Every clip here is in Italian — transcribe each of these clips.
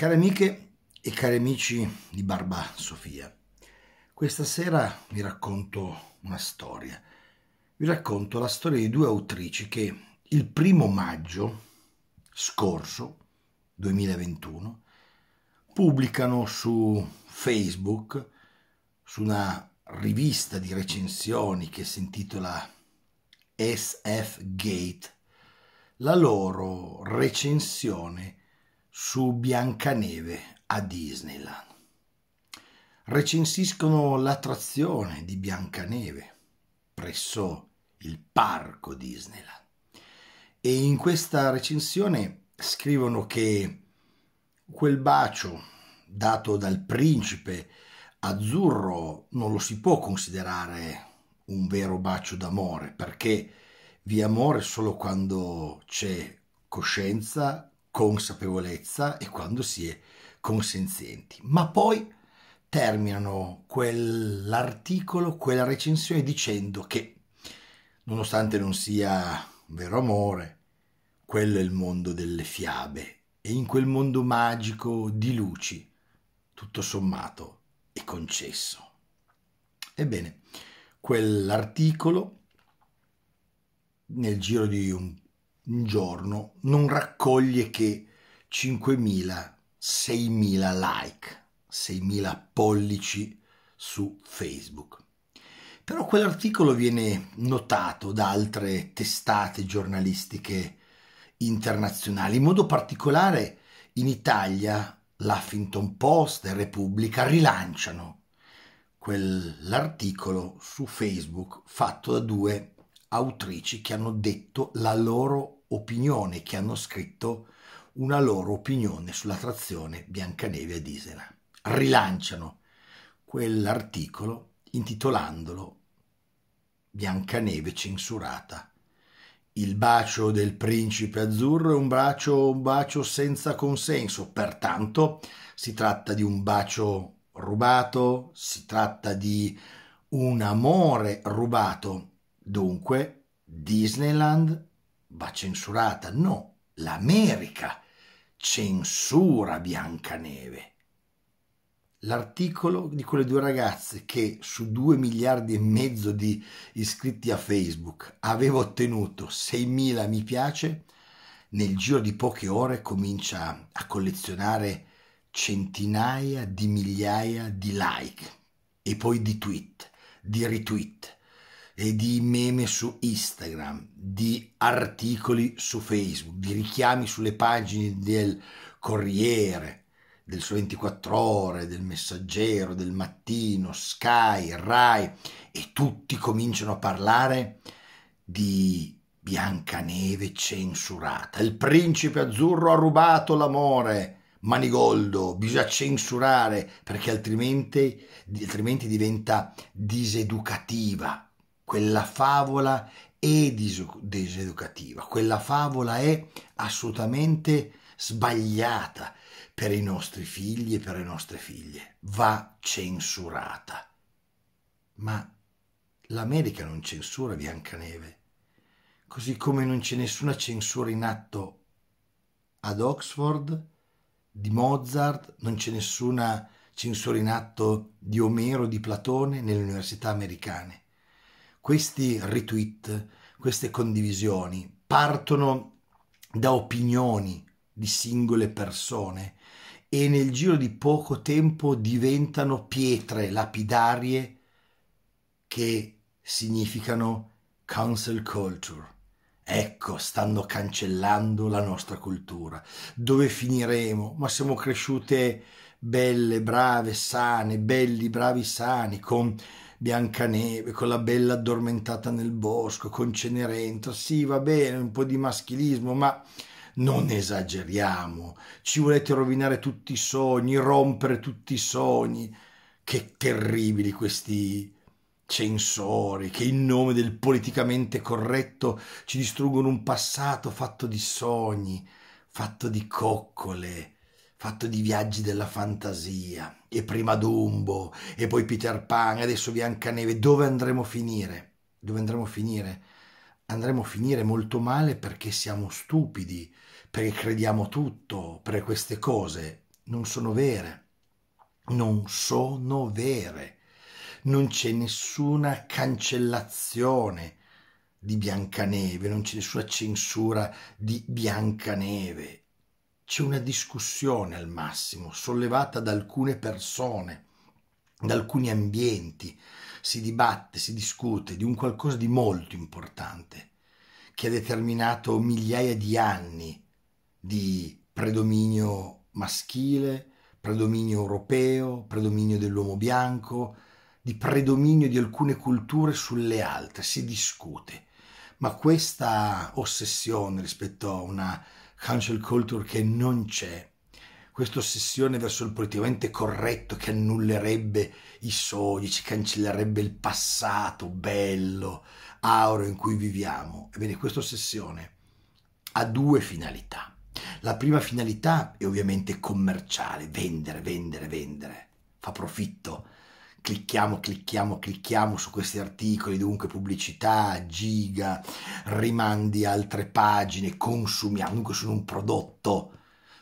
Care amiche e cari amici di Barba Sofia, questa sera vi racconto una storia. Vi racconto la storia di due autrici che il primo maggio scorso, 2021, pubblicano su Facebook, su una rivista di recensioni che si intitola SF Gate, la loro recensione su Biancaneve a Disneyland. Recensiscono l'attrazione di Biancaneve presso il parco Disneyland e in questa recensione scrivono che quel bacio dato dal principe azzurro non lo si può considerare un vero bacio d'amore perché vi amore solo quando c'è coscienza consapevolezza e quando si è consenzienti. Ma poi terminano quell'articolo, quella recensione dicendo che, nonostante non sia vero amore, quello è il mondo delle fiabe e in quel mondo magico di luci, tutto sommato, è concesso. Ebbene, quell'articolo, nel giro di un un giorno non raccoglie che 5.000, 6.000 like, 6.000 pollici su Facebook. Però quell'articolo viene notato da altre testate giornalistiche internazionali, in modo particolare in Italia l'Huffington Post e Repubblica rilanciano quell'articolo su Facebook fatto da due autrici che hanno detto la loro opinione che hanno scritto una loro opinione sulla trazione Biancaneve a Disela. Rilanciano quell'articolo intitolandolo Biancaneve censurata. Il bacio del principe azzurro è un bacio, un bacio senza consenso, pertanto si tratta di un bacio rubato, si tratta di un amore rubato. Dunque, Disneyland va censurata. No, l'America censura Biancaneve. L'articolo di quelle due ragazze che su 2 miliardi e mezzo di iscritti a Facebook aveva ottenuto 6.000 mi piace, nel giro di poche ore comincia a collezionare centinaia di migliaia di like e poi di tweet, di retweet e di meme su Instagram, di articoli su Facebook, di richiami sulle pagine del Corriere, del Sole 24 Ore, del Messaggero, del Mattino, Sky, Rai e tutti cominciano a parlare di Biancaneve censurata. Il principe azzurro ha rubato l'amore. Manigoldo, bisogna censurare perché altrimenti, altrimenti diventa diseducativa quella favola è diseducativa, quella favola è assolutamente sbagliata per i nostri figli e per le nostre figlie, va censurata. Ma l'America non censura Biancaneve, così come non c'è nessuna censura in atto ad Oxford di Mozart, non c'è nessuna censura in atto di Omero, di Platone nelle università americane questi retweet, queste condivisioni partono da opinioni di singole persone e nel giro di poco tempo diventano pietre lapidarie che significano cancel culture. Ecco, stanno cancellando la nostra cultura. Dove finiremo? Ma siamo cresciute belle, brave, sane, belli, bravi, sani, con Biancaneve, con la bella addormentata nel bosco, con Cenerentola. Sì, va bene, un po' di maschilismo, ma non esageriamo. Ci volete rovinare tutti i sogni, rompere tutti i sogni. Che terribili questi censori che in nome del politicamente corretto ci distruggono un passato fatto di sogni, fatto di coccole fatto di viaggi della fantasia, e prima Dumbo, e poi Peter Pan, adesso Biancaneve, dove andremo a finire? Dove andremo a finire? Andremo a finire molto male perché siamo stupidi, perché crediamo tutto, perché queste cose non sono vere, non sono vere, non c'è nessuna cancellazione di Biancaneve, non c'è nessuna censura di Biancaneve, c'è una discussione al massimo, sollevata da alcune persone, da alcuni ambienti, si dibatte, si discute di un qualcosa di molto importante che ha determinato migliaia di anni di predominio maschile, predominio europeo, predominio dell'uomo bianco, di predominio di alcune culture sulle altre, si discute. Ma questa ossessione rispetto a una cancel culture che non c'è, questa ossessione verso il politicamente corretto che annullerebbe i sogni, ci cancellerebbe il passato bello, aureo in cui viviamo. Ebbene, questa ossessione ha due finalità. La prima finalità è ovviamente commerciale, vendere, vendere, vendere, fa profitto clicchiamo, clicchiamo, clicchiamo su questi articoli, dunque pubblicità, giga, rimandi altre pagine, consumiamo, dunque sono un prodotto,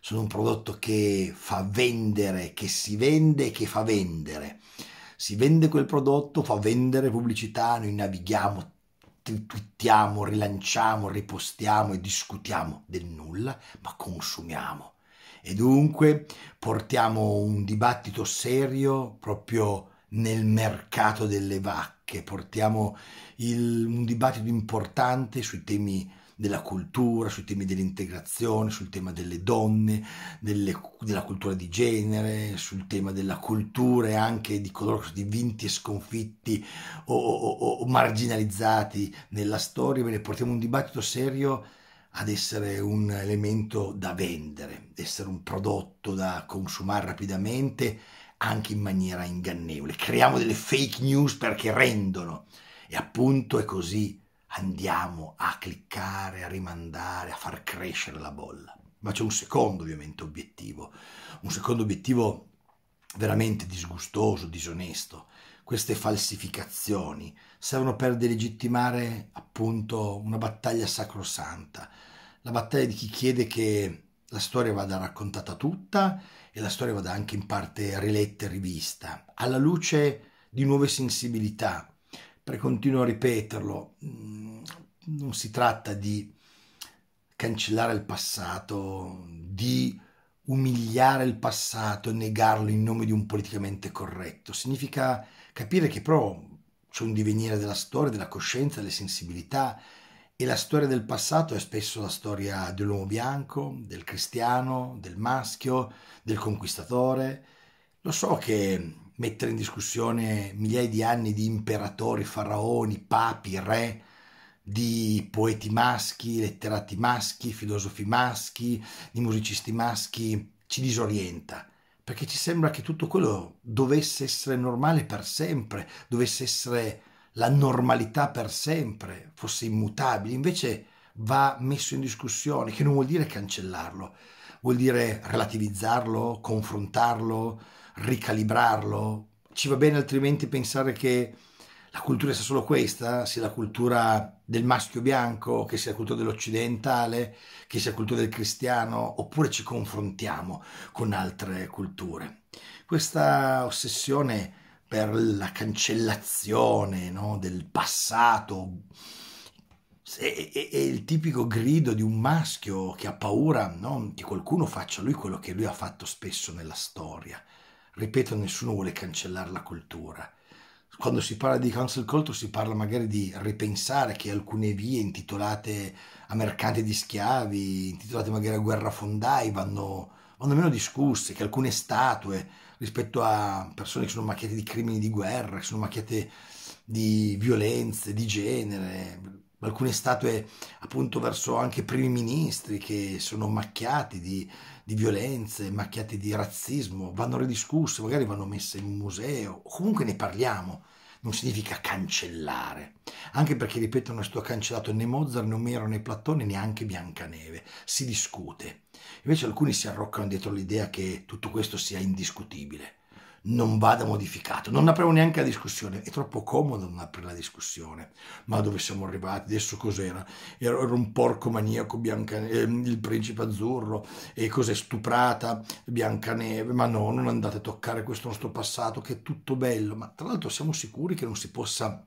sono un prodotto che fa vendere, che si vende e che fa vendere. Si vende quel prodotto, fa vendere pubblicità, noi navighiamo, twittiamo, rilanciamo, ripostiamo e discutiamo del nulla, ma consumiamo e dunque portiamo un dibattito serio proprio nel mercato delle vacche, portiamo il, un dibattito importante sui temi della cultura, sui temi dell'integrazione, sul tema delle donne, delle, della cultura di genere, sul tema della cultura e anche di coloro che sono vinti e sconfitti o, o, o, marginalizzati nella storia, bene, portiamo un dibattito serio ad essere un elemento da vendere, essere un prodotto da consumare rapidamente anche in maniera ingannevole, creiamo delle fake news perché rendono e appunto è così andiamo a cliccare, a rimandare, a far crescere la bolla. Ma c'è un secondo ovviamente obiettivo, un secondo obiettivo veramente disgustoso, disonesto. Queste falsificazioni servono per delegittimare appunto una battaglia sacrosanta, la battaglia di chi chiede che la storia vada raccontata tutta e la storia vada anche in parte riletta e rivista, alla luce di nuove sensibilità, perché continuo a ripeterlo, mm, non si tratta di cancellare il passato, di umiliare il passato e negarlo in nome di un politicamente corretto, significa capire che però c'è un divenire della storia, della coscienza, delle sensibilità, e la storia del passato è spesso la storia dell'uomo bianco, del cristiano, del maschio, del conquistatore. Lo so che mettere in discussione migliaia di anni di imperatori, faraoni, papi, re, di poeti maschi, letterati maschi, filosofi maschi, di musicisti maschi, ci disorienta, perché ci sembra che tutto quello dovesse essere normale per sempre, dovesse essere la normalità per sempre fosse immutabile, invece va messo in discussione, che non vuol dire cancellarlo, vuol dire relativizzarlo, confrontarlo, ricalibrarlo. Ci va bene altrimenti pensare che la cultura sia solo questa, sia la cultura del maschio bianco, che sia la cultura dell'occidentale, che sia la cultura del cristiano, oppure ci confrontiamo con altre culture. Questa ossessione per la cancellazione no, del passato. È, è, è, il tipico grido di un maschio che ha paura no, che qualcuno faccia lui quello che lui ha fatto spesso nella storia. Ripeto, nessuno vuole cancellare la cultura. Quando si parla di cancel culture si parla magari di ripensare che alcune vie intitolate a mercanti di schiavi, intitolate magari a guerra fondai, vanno, vanno meno discusse, che alcune statue rispetto a persone che sono macchiate di crimini di guerra, che sono macchiate di violenze di genere, alcune statue appunto verso anche primi ministri che sono macchiati di, di violenze, macchiati di razzismo, vanno ridiscusse, magari vanno messe in un museo, comunque ne parliamo non significa cancellare, anche perché, ripeto, non è stato cancellato né Mozart, né Omero, né Platone, neanche Biancaneve, si discute. Invece alcuni si arroccano dietro l'idea che tutto questo sia indiscutibile non vada modificato. Non apriamo neanche la discussione, è troppo comodo non aprire la discussione. Ma dove siamo arrivati? Adesso cos'era? Era un porco maniaco, Bianca, eh, il principe azzurro, e cos'è stuprata Biancaneve? Ma no, non andate a toccare questo nostro passato che è tutto bello. Ma tra l'altro siamo sicuri che non si possa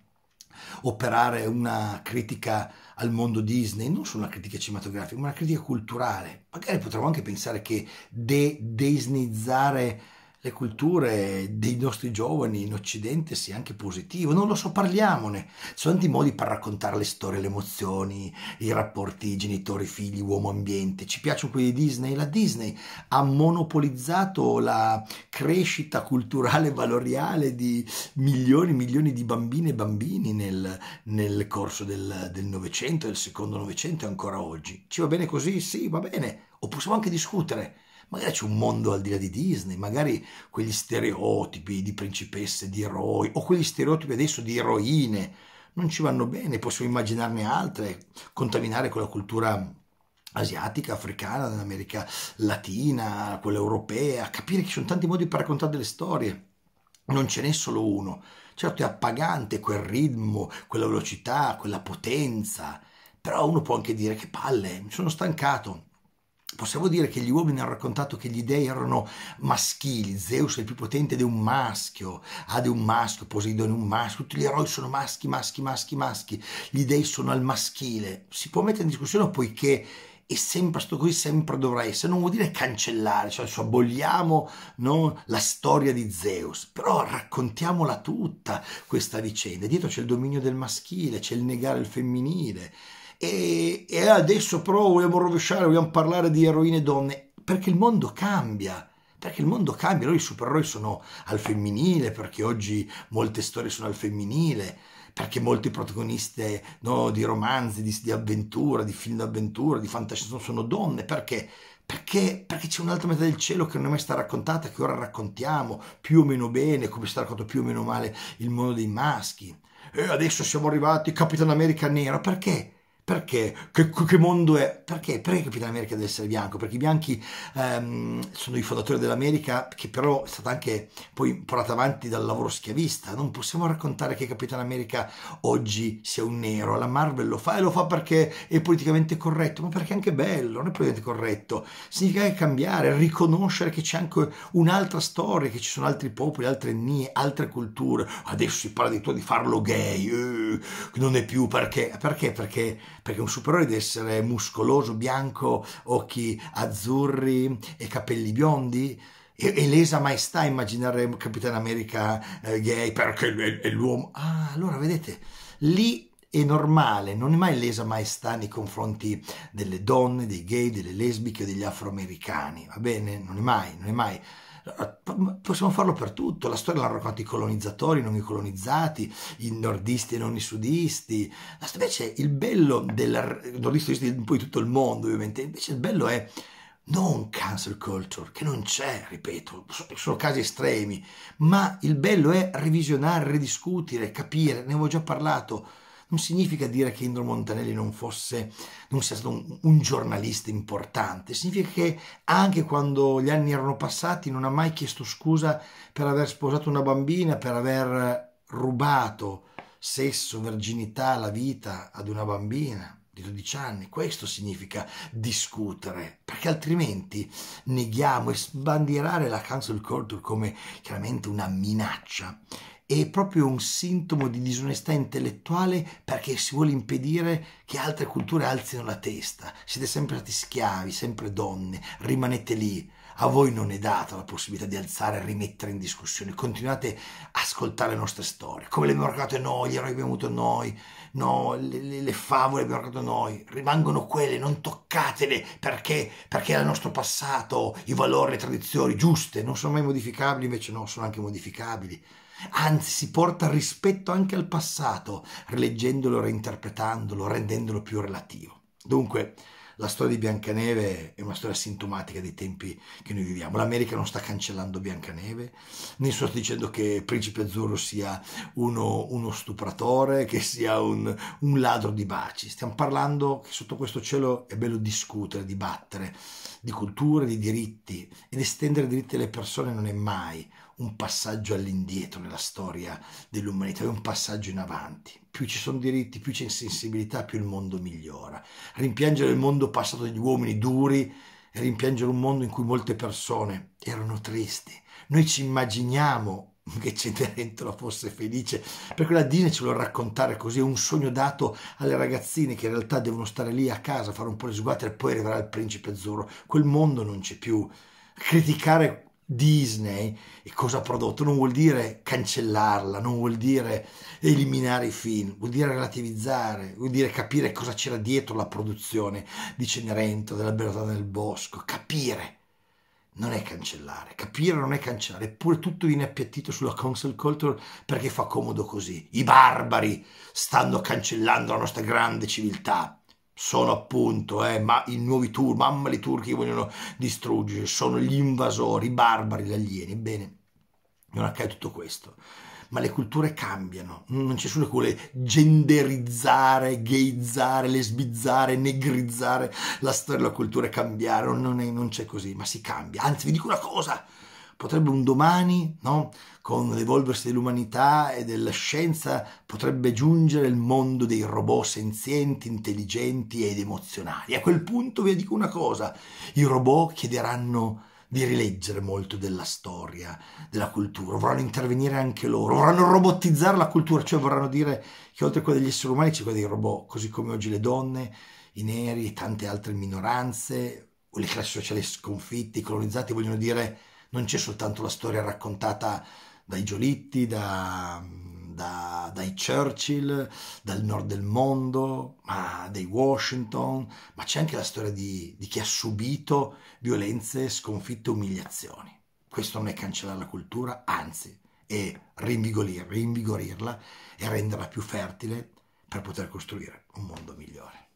operare una critica al mondo Disney, non solo una critica cinematografica, ma una critica culturale. Magari potremmo anche pensare che de disneyzzare le culture dei nostri giovani in Occidente sia anche positivo, non lo so, parliamone. Ci sono tanti modi per raccontare le storie, le emozioni, i rapporti genitori-figli, uomo-ambiente. Ci piacciono quelli di Disney? La Disney ha monopolizzato la crescita culturale e valoriale di milioni e milioni di bambine e bambini nel, nel corso del Novecento, del secondo Novecento e ancora oggi. Ci va bene così? Sì, va bene. O possiamo anche discutere magari c'è un mondo al di là di Disney, magari quegli stereotipi di principesse, di eroi, o quegli stereotipi adesso di eroine, non ci vanno bene, possiamo immaginarne altre, contaminare quella cultura asiatica, africana, dell'America latina, quella europea, capire che ci sono tanti modi per raccontare delle storie, non ce n'è solo uno. Certo è appagante quel ritmo, quella velocità, quella potenza, però uno può anche dire che palle, mi sono stancato, Possiamo dire che gli uomini hanno raccontato che gli dei erano maschili, Zeus è il più potente di un maschio, Ade è un maschio, Poseidone è un maschio, tutti gli eroi sono maschi, maschi, maschi, maschi, gli dei sono al maschile. Si può mettere in discussione poiché è sempre stato così, sempre dovrà essere, non vuol dire cancellare, cioè aboliamo no, la storia di Zeus, però raccontiamola tutta questa vicenda, dietro c'è il dominio del maschile, c'è il negare il femminile e, e adesso però vogliamo rovesciare, vogliamo parlare di eroine donne, perché il mondo cambia perché il mondo cambia, allora i supereroi sono al femminile, perché oggi molte storie sono al femminile, perché molti protagonisti no, di romanzi, di, di, avventura, di film d'avventura, di fantascienza sono donne, perché? Perché, perché c'è un'altra metà del cielo che non è mai stata raccontata, che ora raccontiamo più o meno bene, come si è raccontato più o meno male il mondo dei maschi. E adesso siamo arrivati, Capitan America Nera, perché? Perché? Che, che, mondo è? Perché? Perché Capitano America deve essere bianco? Perché i bianchi ehm, sono i fondatori dell'America, che però è stata anche poi portata avanti dal lavoro schiavista. Non possiamo raccontare che Capitano America oggi sia un nero. La Marvel lo fa e lo fa perché è politicamente corretto, ma perché è anche bello, non è politicamente corretto. Significa cambiare, riconoscere che c'è anche un'altra storia, che ci sono altri popoli, altre etnie, altre culture. Adesso si parla di, di farlo gay, eh, non è più perché. Perché? Perché perché un supereroe deve essere muscoloso, bianco, occhi azzurri e capelli biondi. E, e lesa maestà immaginare Capitan America eh, gay perché è, è l'uomo. Ah, allora vedete, lì è normale, non è mai lesa maestà nei confronti delle donne, dei gay, delle lesbiche o degli afroamericani, va bene? Non è mai, non è mai possiamo farlo per tutto, la storia l'hanno raccontato i colonizzatori, non i colonizzati, i nordisti e non i sudisti. Invece il bello del nordista po' di tutto il mondo, ovviamente, invece il bello è non cancel culture, che non c'è, ripeto, sono casi estremi, ma il bello è revisionare, ridiscutere, capire, ne avevo già parlato non significa dire che Indro Montanelli non fosse, non sia stato un, un giornalista importante, significa che anche quando gli anni erano passati non ha mai chiesto scusa per aver sposato una bambina, per aver rubato sesso, verginità, la vita ad una bambina di 12 anni. Questo significa discutere, perché altrimenti neghiamo e sbandierare la cancel culture come chiaramente una minaccia è proprio un sintomo di disonestà intellettuale perché si vuole impedire che altre culture alzino la testa. Siete sempre stati schiavi, sempre donne, rimanete lì. A voi non è data la possibilità di alzare e rimettere in discussione. Continuate a ascoltare le nostre storie, come le abbiamo raccontate noi, gli eroi che abbiamo avuto noi, no, le, le, le favole abbiamo creato noi, rimangono quelle, non toccatele perché, perché è il nostro passato, i valori, le tradizioni giuste, non sono mai modificabili, invece no, sono anche modificabili. Anzi, si porta rispetto anche al passato, rileggendolo, reinterpretandolo, rendendolo più relativo. Dunque, la storia di Biancaneve è una storia sintomatica dei tempi che noi viviamo. L'America non sta cancellando Biancaneve, nessuno sta dicendo che Principe Azzurro sia uno, uno stupratore, che sia un, un ladro di baci. Stiamo parlando che sotto questo cielo è bello discutere, dibattere di culture, di diritti ed estendere diritti alle persone non è mai un passaggio all'indietro nella storia dell'umanità, è un passaggio in avanti. Più ci sono diritti, più c'è insensibilità, più il mondo migliora. Rimpiangere il mondo passato degli uomini duri e rimpiangere un mondo in cui molte persone erano tristi. Noi ci immaginiamo che Cenerentola fosse felice, perché la Disney ce lo raccontare così, è un sogno dato alle ragazzine che in realtà devono stare lì a casa, fare un po' le sguate e poi arriverà il principe azzurro. Quel mondo non c'è più. Criticare Disney e cosa ha prodotto non vuol dire cancellarla, non vuol dire eliminare i film, vuol dire relativizzare, vuol dire capire cosa c'era dietro la produzione di Cenerentola, della Bertà del Bosco, capire non è cancellare, capire non è cancellare, eppure tutto viene appiattito sulla console culture perché fa comodo così. I barbari stanno cancellando la nostra grande civiltà, sono appunto eh, ma i nuovi turchi, mamma i turchi vogliono distruggere, sono gli invasori, i barbari, gli alieni. Ebbene, non accade tutto questo. Ma le culture cambiano, non c'è nessuno che vuole genderizzare, gayizzare, lesbizzare, negrizzare, la storia la cultura è cambiare, non, è, non c'è così, ma si cambia. Anzi, vi dico una cosa, potrebbe un domani, no? con l'evolversi dell'umanità e della scienza, potrebbe giungere il mondo dei robot senzienti, intelligenti ed emozionali. A quel punto vi dico una cosa, i robot chiederanno di rileggere molto della storia, della cultura, vorranno intervenire anche loro, vorranno robotizzare la cultura, cioè vorranno dire che oltre a quella degli esseri umani c'è quella dei robot, così come oggi le donne, i neri e tante altre minoranze, o le classi sociali sconfitte, i colonizzati vogliono dire non c'è soltanto la storia raccontata dai Giolitti, da, da, dai Churchill, dal nord del mondo, ma dei Washington, ma c'è anche la storia di, di chi ha subito violenze, sconfitte, umiliazioni. Questo non è cancellare la cultura, anzi, è rinvigorirla e renderla più fertile per poter costruire un mondo migliore.